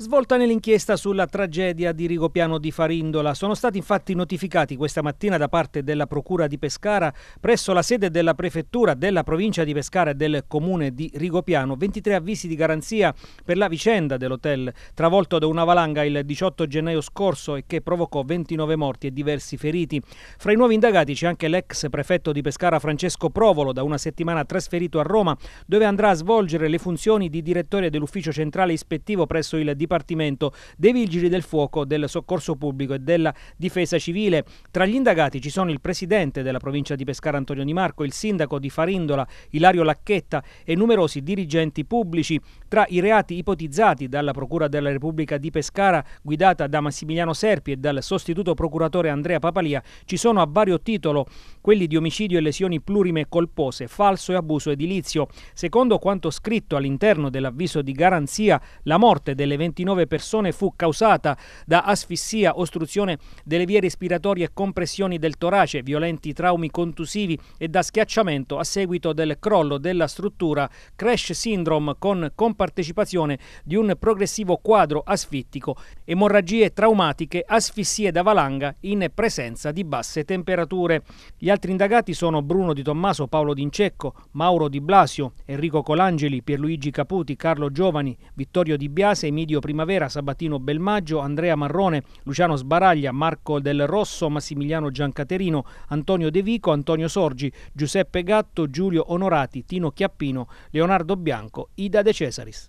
Svolta nell'inchiesta sulla tragedia di Rigopiano di Farindola, sono stati infatti notificati questa mattina da parte della Procura di Pescara, presso la sede della Prefettura della provincia di Pescara e del comune di Rigopiano, 23 avvisi di garanzia per la vicenda dell'hotel travolto da una valanga il 18 gennaio scorso e che provocò 29 morti e diversi feriti. Fra i nuovi indagati c'è anche l'ex prefetto di Pescara Francesco Provolo, da una settimana trasferito a Roma, dove andrà a svolgere le funzioni di direttore dell'ufficio centrale ispettivo presso il Dipartimento Dipartimento dei Vigili del Fuoco, del Soccorso Pubblico e della Difesa Civile. Tra gli indagati ci sono il presidente della provincia di Pescara Antonio Di Marco, il sindaco di Farindola Ilario Lacchetta e numerosi dirigenti pubblici. Tra i reati ipotizzati dalla Procura della Repubblica di Pescara, guidata da Massimiliano Serpi e dal sostituto procuratore Andrea Papalia, ci sono a vario titolo quelli di omicidio e lesioni plurime colpose, falso e abuso edilizio. Secondo quanto scritto all'interno dell'avviso di garanzia, la morte delle 20 29 persone fu causata da asfissia, ostruzione delle vie respiratorie compressioni del torace, violenti traumi contusivi e da schiacciamento a seguito del crollo della struttura Crash Syndrome con compartecipazione di un progressivo quadro asfittico, emorragie traumatiche, asfissie da valanga in presenza di basse temperature. Gli altri indagati sono Bruno Di Tommaso, Paolo D'Incecco, Mauro Di Blasio, Enrico Colangeli, Pierluigi Caputi, Carlo Giovani, Vittorio Di Biase, Emidio I. Primavera, Sabatino Belmaggio, Andrea Marrone, Luciano Sbaraglia, Marco Del Rosso, Massimiliano Giancaterino, Antonio De Vico, Antonio Sorgi, Giuseppe Gatto, Giulio Onorati, Tino Chiappino, Leonardo Bianco, Ida De Cesaris.